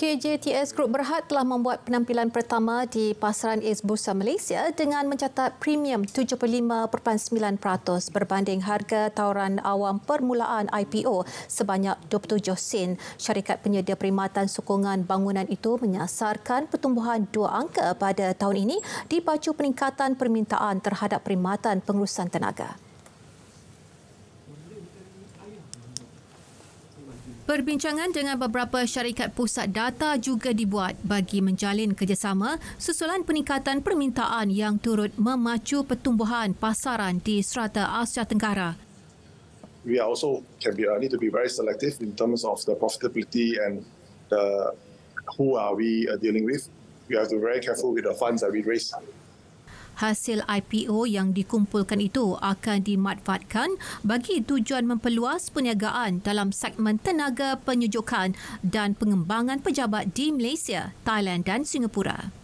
KJTS Group Berhad telah membuat penampilan pertama di pasaran Ace Bursa Malaysia dengan mencatat premium 75.9% berbanding harga tawaran awam permulaan IPO sebanyak 27 sen. Syarikat penyedia perkhidmatan sokongan bangunan itu menyasarkan pertumbuhan dua angka pada tahun ini dipacu peningkatan permintaan terhadap perkhidmatan pengurusan tenaga. Perbincangan dengan beberapa syarikat pusat data juga dibuat bagi menjalin kerjasama susulan peningkatan permintaan yang turut memacu pertumbuhan pasaran di strata Asia Tenggara. We also can be early to be very selective in terms of the profitability and the who are we uh, dealing with. We have to be very careful with the funds that we raise hasil IPO yang dikumpulkan itu akan dimanfaatkan bagi tujuan memperluas perniagaan dalam segmen tenaga penyujukan dan pengembangan pejabat di Malaysia, Thailand dan Singapura.